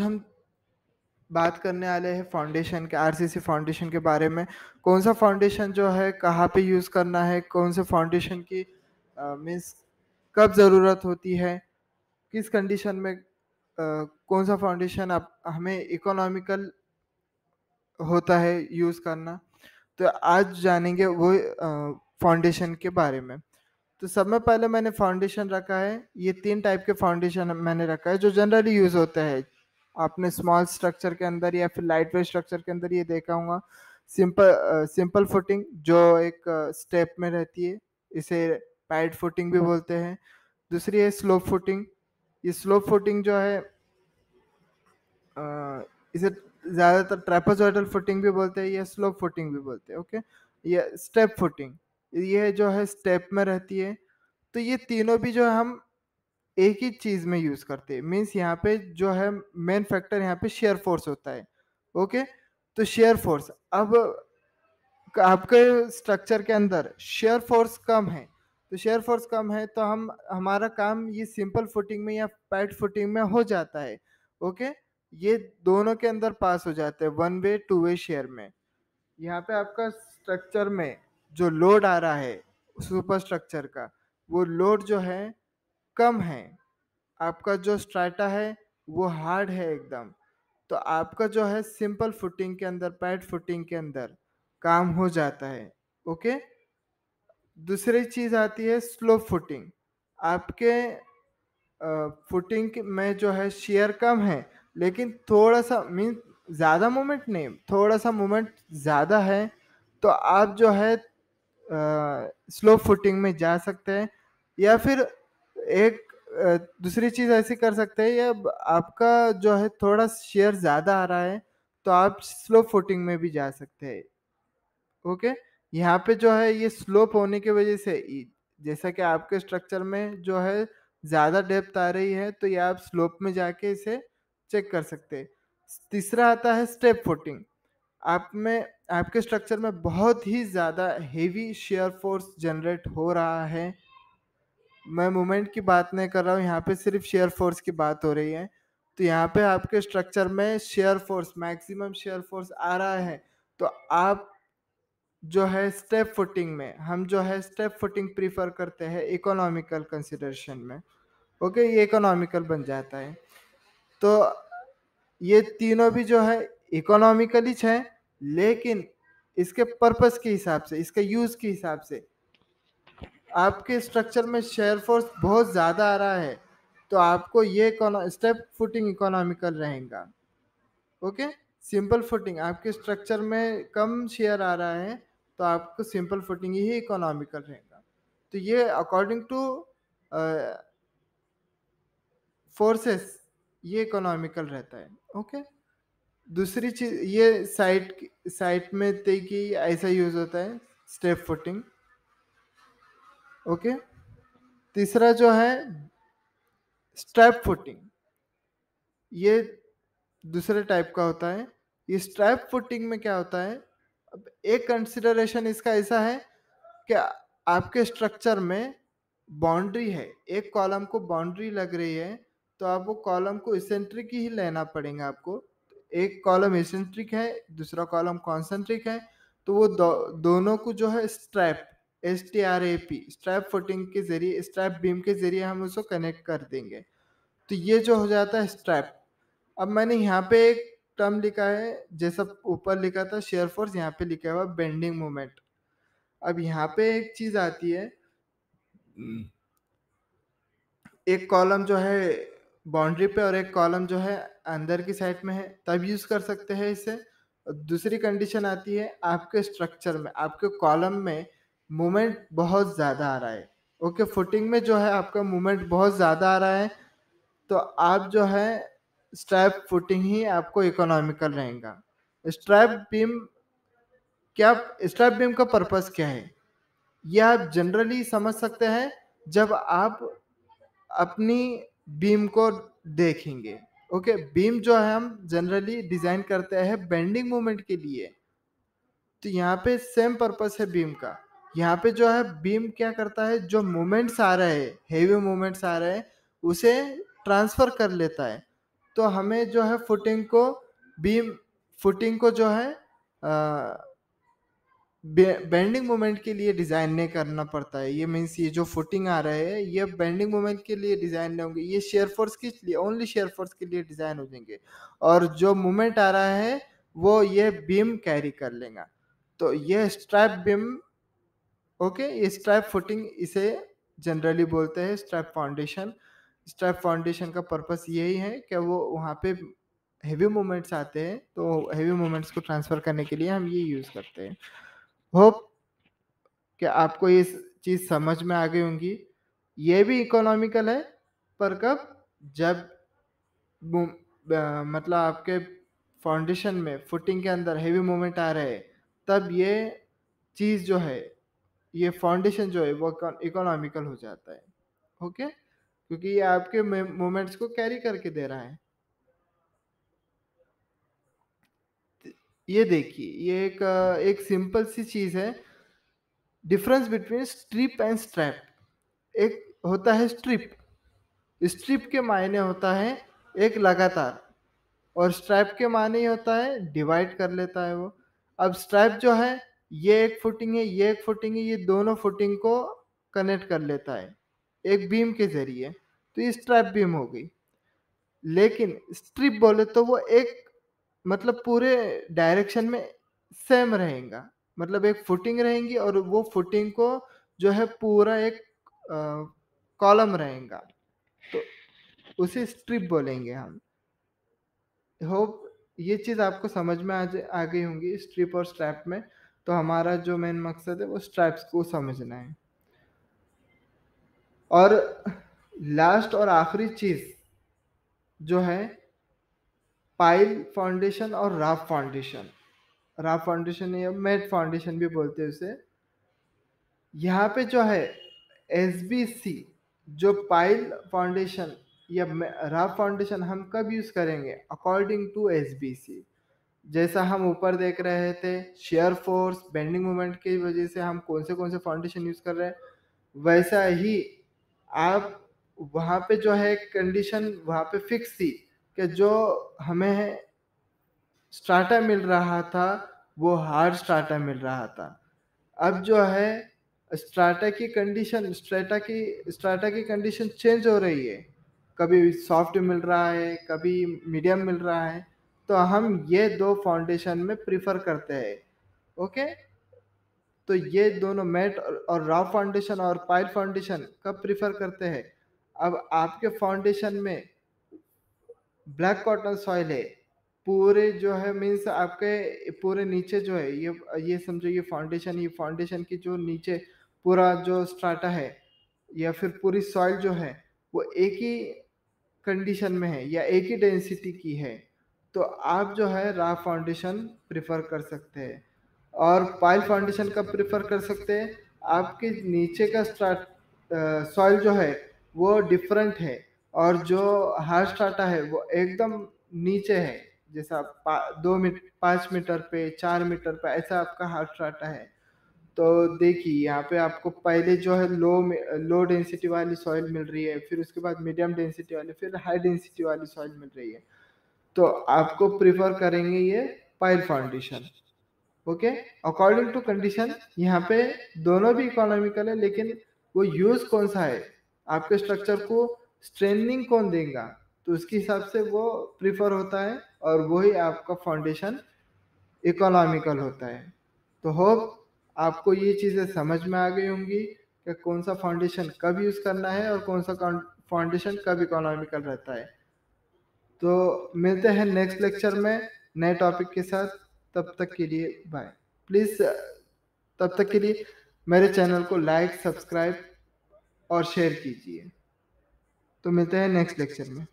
हम बात करने वाले हैं फाउंडेशन के आरसीसी फाउंडेशन के बारे में कौन सा फाउंडेशन जो है कहाँ पे यूज़ करना है कौन से फाउंडेशन की मीन्स कब ज़रूरत होती है किस कंडीशन में आ, कौन सा फाउंडेशन आप हमें इकोनॉमिकल होता है यूज़ करना तो आज जानेंगे वो फाउंडेशन के बारे में तो सब में पहले मैंने फाउंडेशन रखा है ये तीन टाइप के फाउंडेशन मैंने रखा है जो जनरली यूज़ होता है आपने स्मॉल स्ट्रक्चर के अंदर या फिर लाइट वेट स्ट्रक्चर के अंदर ये देखा होगा सिंपल सिंपल फुटिंग जो एक स्टेप में रहती है इसे पैड फुटिंग भी बोलते हैं दूसरी है स्लोप फुटिंग ये स्लोप फुटिंग जो है uh, इसे ज़्यादातर ट्रेपोजॉइडल फुटिंग भी बोलते हैं या स्लोप फुटिंग भी बोलते हैं ओके या स्टेप फुटिंग ये जो है स्टेप में रहती है तो ये तीनों भी जो है हम एक ही चीज़ में यूज़ करते हैं मीन्स यहाँ पे जो है मेन फैक्टर यहाँ पे शेयर फोर्स होता है ओके तो शेयर फोर्स अब आपके स्ट्रक्चर के अंदर शेयर फोर्स कम है तो शेयर फोर्स कम है तो हम हमारा काम ये सिंपल फुटिंग में या पैट फुटिंग में हो जाता है ओके ये दोनों के अंदर पास हो जाते हैं one way two way shear में यहाँ पे आपका स्ट्रक्चर में जो लोड आ रहा है सुपर स्ट्रक्चर का वो लोड जो है कम है आपका जो स्ट्राटा है वो हार्ड है एकदम तो आपका जो है सिंपल फुटिंग के अंदर पैड फुटिंग के अंदर काम हो जाता है ओके दूसरी चीज़ आती है स्लो फुटिंग आपके फुटिंग में जो है शेयर कम है लेकिन थोड़ा सा मीन ज़्यादा मोमेंट नहीं थोड़ा सा मोमेंट ज़्यादा है तो आप जो है स्लो फुटिंग में जा सकते हैं या फिर एक दूसरी चीज ऐसी कर सकते हैं या आपका जो है थोड़ा शेयर ज्यादा आ रहा है तो आप स्लो फोटिंग में भी जा सकते हैं ओके यहाँ पे जो है ये स्लोप होने की वजह से जैसा कि आपके स्ट्रक्चर में जो है ज़्यादा डेप्थ आ रही है तो ये आप स्लोप में जाके इसे चेक कर सकते हैं तीसरा आता है स्टेप फोटिंग आप में आपके स्ट्रक्चर में बहुत ही ज़्यादा हेवी शेयर फोर्स जनरेट हो रहा है मैं मोमेंट की बात नहीं कर रहा हूँ यहाँ पे सिर्फ शेयर फोर्स की बात हो रही है तो यहाँ पे आपके स्ट्रक्चर में shear force maximum shear force आ रहा है तो आप जो है स्टेप फुटिंग में हम जो है स्टेप फुटिंग प्रीफर करते हैं इकोनॉमिकल कंसिडरेशन में ओके ये इकोनॉमिकल बन जाता है तो ये तीनों भी जो है इकोनॉमिकली छ लेकिन इसके पर्पस के हिसाब से इसके यूज़ के हिसाब से आपके स्ट्रक्चर में शेयर फोर्स बहुत ज़्यादा आ रहा है तो आपको ये स्टेप फुटिंग इकोनॉमिकल रहेगा ओके सिंपल फुटिंग आपके स्ट्रक्चर में कम शेयर आ रहा है तो आपको सिंपल फुटिंग ही इकोनॉमिकल रहेगा तो ये अकॉर्डिंग टू फोर्सेस ये इकोनॉमिकल रहता है ओके दूसरी चीज़ ये साइट साइट में तय कि ऐसा यूज़ होता है स्टेप फुटिंग ओके तीसरा जो है स्ट्रैप फुटिंग ये दूसरे टाइप का होता है ये स्ट्रैप फुटिंग में क्या होता है अब एक कंसिडरेशन इसका ऐसा है कि आपके स्ट्रक्चर में बाउंड्री है एक कॉलम को बाउंड्री लग रही है तो आप वो कॉलम को इसेंट्रिक ही लेना पड़ेगा आपको एक कॉलम इसेंट्रिक है दूसरा कॉलम कॉन्सेंट्रिक है तो वो दो, दोनों को जो है strap S T R A P strap footing के जरिए स्ट्रैप बीम के जरिए हम उसको कनेक्ट कर देंगे तो ये जो हो जाता है स्ट्रैप अब मैंने यहाँ पे एक टर्म लिखा है जैसा ऊपर लिखा था शेयर फोर्स यहाँ पे लिखा हुआ बेंडिंग मोमेंट अब यहाँ पे एक चीज आती है एक कॉलम जो है बाउंड्री पे और एक कॉलम जो है अंदर की साइड में है तब यूज कर सकते हैं इसे दूसरी कंडीशन आती है आपके स्ट्रक्चर में आपके कॉलम में मोमेंट बहुत ज़्यादा आ रहा है ओके फुटिंग में जो है आपका मोमेंट बहुत ज़्यादा आ रहा है तो आप जो है स्ट्रैप फुटिंग ही आपको इकोनॉमिकल रहेगा स्ट्रैप बीम क्या स्ट्रैप बीम का पर्पस क्या है यह आप जनरली समझ सकते हैं जब आप अपनी बीम को देखेंगे ओके okay, बीम जो है हम जनरली डिज़ाइन करते हैं बेंडिंग मोमेंट के लिए तो यहाँ पे सेम पर्पस है बीम का यहाँ पे जो है बीम क्या करता है जो मोमेंट्स आ रहे हैवी हेवी मोमेंट्स आ रहे हैं उसे ट्रांसफर कर लेता है तो हमें जो है फुटिंग को बीम फुटिंग को जो है आ, बेंडिंग मोमेंट के लिए डिज़ाइन नहीं करना पड़ता है ये मीन्स ये जो फुटिंग आ रहे हैं ये बेंडिंग मोमेंट के लिए डिज़ाइन नहीं होंगे ये शेयर फोर्स के लिए ओनली शेयर फोर्स के लिए डिज़ाइन हो जाएंगे और जो मोमेंट आ रहा है वो ये बीम कैरी कर लेगा तो ये स्ट्रैप बीम ओके ये स्ट्रैप फुटिंग इसे जनरली बोलते हैं स्ट्रैप फाउंडेशन स्ट्रैप फाउंडेशन का पर्पस यही है कि वो वहाँ पे हेवी मोमेंट्स आते हैं तो हेवी मोमेंट्स को ट्रांसफ़र करने के लिए हम ये यूज़ करते हैं होप कि आपको ये चीज़ समझ में आ गई होंगी ये भी इकोनॉमिकल है पर कब जब मतलब आपके फाउंडेशन में फुटिंग के अंदर हेवी मोमेंट आ रहे हैं तब ये चीज़ जो है ये फाउंडेशन जो है वो इकोनॉमिकल हो जाता है ओके क्योंकि ये आपके मोमेंट्स को कैरी करके दे रहा है ये देखिए ये एक एक सिंपल सी चीज है difference between strip and strap एक होता है स्ट्रिप स्ट्रिप के मायने होता है एक लगातार और स्ट्रैप के मायने ही होता है डिवाइड कर लेता है वो अब स्ट्रैप जो है ये एक फुटिंग है ये एक फुटिंग है ये दोनों फुटिंग को कनेक्ट कर लेता है एक बीम के जरिए तो ये स्ट्रैप बीम हो गई लेकिन स्ट्रिप बोले तो वो एक मतलब पूरे डायरेक्शन में सेम रहेगा मतलब एक फुटिंग रहेगी और वो फुटिंग को जो है पूरा एक कॉलम रहेगा तो उसे स्ट्रिप बोलेंगे हम होप ये चीज़ आपको समझ में आ आ गई होंगी स्ट्रिप और स्ट्रैप में तो हमारा जो मेन मकसद है वो स्ट्रैप्स को समझना है और लास्ट और आखिरी चीज़ जो है पाइल फाउंडेशन और राफ फाउंडेशन राफ फाउंडेशन या मेट फाउंडेशन भी बोलते हैं उसे यहाँ पे जो है एस जो पाइल फाउंडेशन या राफ फाउंडेशन हम कब यूज़ करेंगे अकॉर्डिंग टू एस जैसा हम ऊपर देख रहे थे शेयर फोर्स बेंडिंग मोमेंट की वजह से हम कौन से कौन से फाउंडेशन यूज़ कर रहे हैं वैसा ही आप वहाँ पे जो है कंडीशन वहाँ पे फिक्स थी कि जो हमें स्टार्टर मिल रहा था वो हार्ड स्टार्टा मिल रहा था अब जो है स्ट्राटा की कंडीशन स्ट्रेटा की स्ट्राटा की कंडीशन चेंज हो रही है कभी सॉफ्ट मिल रहा है कभी मीडियम मिल रहा है तो हम ये दो फाउंडेशन में प्रीफर करते हैं ओके तो ये दोनों मैट और रॉ फाउंडेशन और पाइल फाउंडेशन कब प्रिफर करते हैं अब आपके फाउंडेशन में ब्लैक कॉटन सॉइल है पूरे जो है मीन्स आपके पूरे नीचे जो है ये ये समझो ये फाउंडेशन ये फाउंडेशन की जो नीचे पूरा जो स्ट्राटा है या फिर पूरी सॉइल जो है वो एक ही कंडीशन में है या एक ही डेंसिटी की है तो आप जो है रा फाउंडेशन प्रिफर कर सकते हैं और पाइल फाउंडेशन का प्रिफर कर सकते हैं आपके नीचे का स्टार्ट सॉइल जो है वो डिफरेंट है और जो हार्ड स्टाटा है वो एकदम नीचे है जैसा दो मीटर पाँच मीटर पे चार मीटर पे ऐसा आपका हार्ड स्टाटा है तो देखिए यहाँ पे आपको पहले जो है लो लो डेंसिटी वाली सॉइल मिल रही है फिर उसके बाद मीडियम डेंसिटी वाली फिर हाई डेंसिटी वाली सॉइल मिल रही है तो आपको प्रिफर करेंगे ये pile foundation okay according to condition यहाँ पे दोनों भी इकोनॉमिकल है लेकिन वो यूज कौन सा है आपके स्ट्रक्चर को स्ट्रेंथनिंग कौन देगा तो उसके हिसाब से वो प्रिफर होता है और वही आपका फाउंडेशन इकोनॉमिकल होता है तो होप आपको ये चीज़ें समझ में आ गई होंगी कि कौन सा फाउंडेशन कब यूज़ करना है और कौन सा फाउंडेशन कब इकोनॉमिकल रहता है तो मिलते हैं नेक्स्ट लेक्चर में नए टॉपिक के साथ तब तक के लिए बाय प्लीज़ uh, तब तक के लिए मेरे चैनल को लाइक सब्सक्राइब और शेयर कीजिए तो मिलते हैं नेक्स्ट लेक्चर में